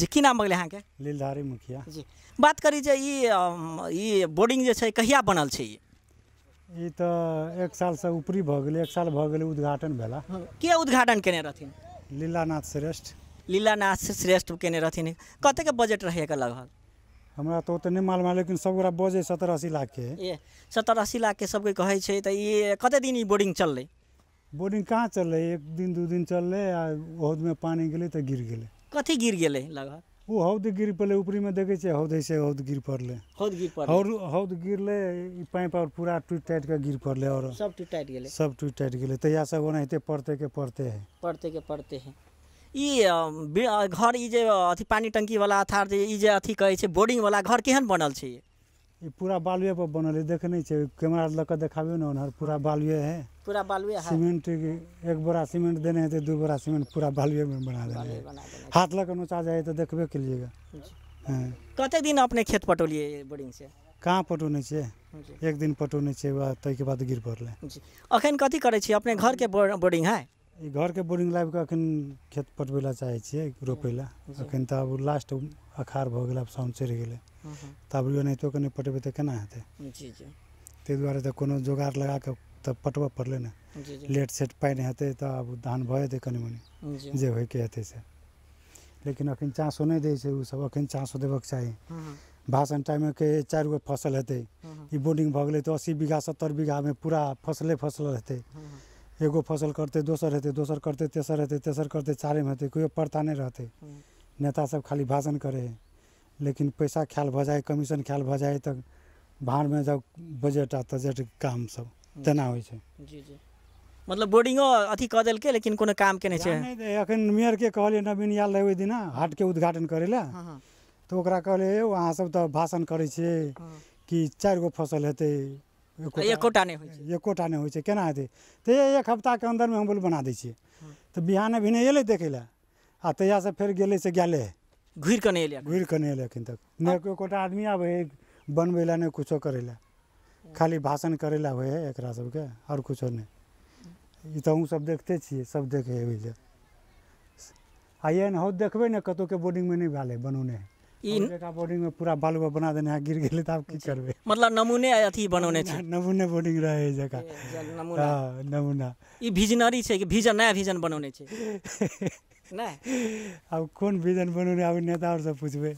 जी की नाम अगले अहाँ के लीलधारी मुखिया जी बात करी जे बोर्डिंग जे कहिया बनल छै ई तऽ एक साल से ऊपरी भऽ एक साल भऽ उद्घाटन भेला के उद्घाटन केने रहथिन लीलानाथ श्रेष्ठ लीलानाथ श्रेष्ठ केने रहथिन के बजट रहे के लगभग हमरा तो ओते नहि मालूम है लेकिन सबगोटा बजे सत्तर अस्सी लाख के सत्तर अस्सी लाखके सबके कहै छै तो ये कते दिन ई बोर्डिंग रही बोर्डिंग कहाँ चल रही एक दिन दू दिन चल रही आ में पानी गेलै तो गिर गए कथी गिर गए लगभग वो हौद गिर पड़े ऊपरी में देखे हौद हौद गिर पड़ले हौद गिर पड़ले और हौद गिरले ई पाइप और पूरा टूट टाइट के गिर पड़ले और सब टूट टाइट गेले सब टूट टाइट गेले तैया सब ओनाहिते पड़ते के पड़ते है पड़ते के पड़ते है ई घर ई अथी पानी टंकी वाला अर्थात ई अथी कहै छै वाला घर केहन बनल ये पूरा बालुए पर बनल है देखने नहीं कैमरा लग के देखाबियो ना पूरा बालुए है पूरा बालुए है सीमेंट एक बोरा सीमेंट देने है तो दो बोरा सीमेंट पूरा बालुए में बना देने हाथ लग नोचा जाए तो देखबे के कीजिएगा हाँ। कते दिन अपने खेत पटोलिए बोरिंग से कहाँ पटौने छे एक दिन पटौने तई के बाद गिर पड़लै अखन कथी करे छी अपने घर के बोरिंग है ई के बोरिंग लाइव के अखन खेत पटबै लए चाहै छियै रोपै लए अखन त अब लास्ट अखार भ गेल अब साउन चढ़ गेल हम्म, हम्म। तब नहीं तो कने पटेबै त केना हेते जी जी ते द्वारा तऽ कोनो जोगार लगा के तब पटवा पड़ले ने लेट सेट पानि हेतै तऽ धान भऽ जेतै कनि जो जे लेकिन एखन चाँसो नहीं दै छै ओसभ एखन चाँसो देबक चाही भाषण टाइम के चार गो फसल हेतै बोर्डिंग भऽ गेलै तऽ अस्सी बीघा सत्तरि बीघामे पूरा फसले फसल हेतै एगो फसल करते दोसर हेतै दोसर करते तेसर हेतै तेसर करते करतै चारिम हेतै कोइयो पड़ता नहि नेता सब खाली भाषण करे लेकिन पैसा ख्याल भ जाए कमीशन ख्याल भ जाए तक तऽ में जब बजट आ तजट काम सब हम्म। तेना होइ छै जी जी मतलब बोर्डिंगो अथी कऽ देलकै लेकिन कोनो काम केने छै नहि अखन मेयर के कहलियै नवीन आयल रहै ओहि हाट के उद्घाटन करै लए तो ओकरा कहलियै यौ सब तऽ भाषण करै छियै हाँ। कि चार गो फसल हेतै एकोटा नहि होइ छै एकोटा नहि होइ छै केना हेतै तऽ एक हफ्ता के अंदर में हम बोल बना दै छियै तऽ बिहाने भिने अयलै देखै लए आ से फेर गेलै से गेलै घुरि कऽ नहि एलै घुरि कऽ नहि एलै एखन तक नहि कोटा आदमी आबै हइ बनबै लए नहि किछो करै लए खाली भाषण करे ला हुए है एकरा सबके आओर किछो नहीं तो तऽ हमसभ देखते छियै सभ देखै है आइए आ हो देखे देखबै कतो के बोर्डिंग में नहीं है बनौने बोर्डिंग में पूरा बाल बाल बना देने गिर गए तो आप की कर मतलब नमूने अथी बनौने नमूने बोर्डिंग रहे जगह जकरा नमूना ई विजनरी छै कि विजन नया विजन बनौने छै नहि आब विजन बनौने अभी नेता और सब पुछबै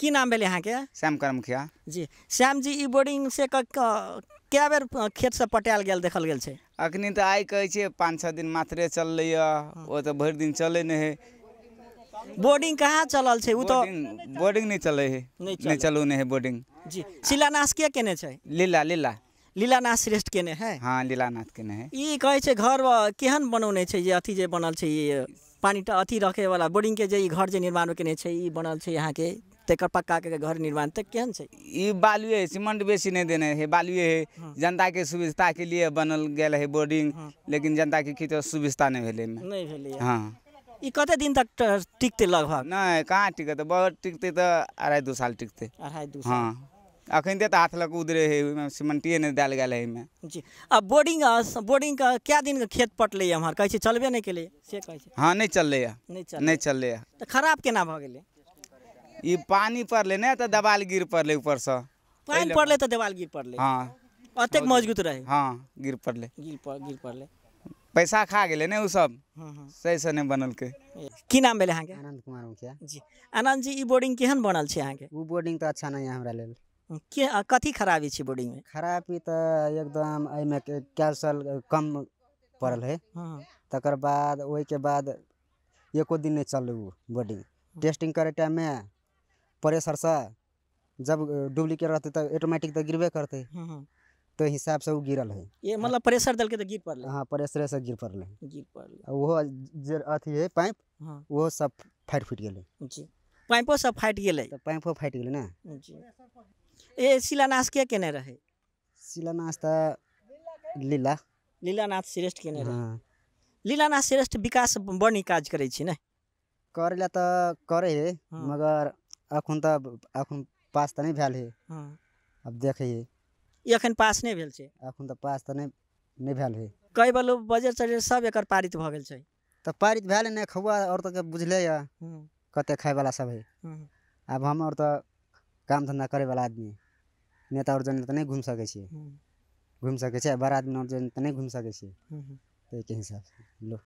की नाम भेल अहाँ के श्याम कुमार मुखिया जी श्याम जी ई बोरिंग से क्या बेर खेत से पटायल गया देखल गया है अखन तो आई कहे पाँच छः दिन मात्रे चल रही वो तो भर दिन चले नहीं है बोर्डिंग कहाँ चलल छै उ तो बोर्डिंग नहीं चले है नहीं चलू नहीं, चल है बोर्डिंग जी शिलान्यास के केने छै लीला लीला लीलानाथ श्रेष्ठ केने है हाँ लीलानाथ केने है ई कहे छै घर केहन बनौने छै जे अथी जे बनल छै पानी अथी रखे वाला बोर्डिंग के जे घर जे निर्माण केने छै ई बनल छै यहाँ के तेकर पक्का के घर निर्माण तक केहन छै इ बालुए सीमेंट बेसी नै देने हे बालुए हे जनता के सुविधा के लिए बनल गेल है बोर्डिंग लेकिन जनता के कितना सुविधा नै भेलै नै भेलै हां इ कते दिन तक टिकते लगभग नहीं कहाँ टिकते बहुत टिकते त अढ़ाई दू साल टिकते अढ़ाई दू हां अखन तो हाथ लग उधरे हे सीमेंटिए नहीं डाल गया है जी अब बोर्डिंग बोर्डिंग का क्या दिन का खेत पटले हमर कहै छै चलबे नै केले से कहै छै हां नै रहा नै चल त खराब केना भ गेलै ये पानी पड़ले ने तो दबाल गिर पड़ले ऊपर से पानी पड़ले तो दबाल गिर पड़ले हाँ अतेक मजबूत रहे हाँ गिर पड़ले गिर पर गिर पड़ले पैसा खा गए ने सब सही से बनल के की नाम भेले अहाँके आनंद कुमार मुखिया जी आनंद जी ई बोर्डिंग केहन बनल छै अहाँके वो बोर्डिंग तो अच्छा नहीं है हमरा लेल के कथी खराबी छै बोर्डिंग में खराबी तो एकदम एहिमे कैल्सल कम पड़ल है हाँ, हाँ। तकर बाद ओहि के बाद एको दिन नहीं चलू बोर्डिंग टेस्टिंग करे टाइम में पड़े से जब डुप्लीकेट रहते तब ऑटोमेटिक तो गिरबे करते हम्म, हम्म। तो हिसाब से वो गिरल है ये मतलब प्रेशर दल के तो गिर पड़ल हाँ प्रेशर से गिर पड़ल गिर पड़ल वो जे अथी है पाइप हाँ। वो सब फाटि फूटि गए जी पाइपो सब फाटि गए तो पाइपो फाटि गए ना जी ये शिलान्यास के केने रहे शिलान्यास तो लीला लीलानाथ श्रेष्ठ केने रहे हाँ। लीलानाथ श्रेष्ठ विकास बड़ नीक काज करे छी ने करे ला तो करे है हाँ। मगर अखन तो अखन पास तो नहीं भेल है हाँ अब देखिए ये अखन पास नहीं भेल छे अखन तो पास तो नहीं नहीं भेल है कई बार बजट सजट सब एक पारित भ गेल छै तो पारित भेल नहीं खौआ और तो बुझले या कते खाए वाला सब है अब हम और तो काम धंधा करे वाला आदमी नेता और जन तो नहीं घूम सके छी घूम सके छै बड़ा आदमी और जन तो नहीं घूम सके छी तो के हिसाब से लो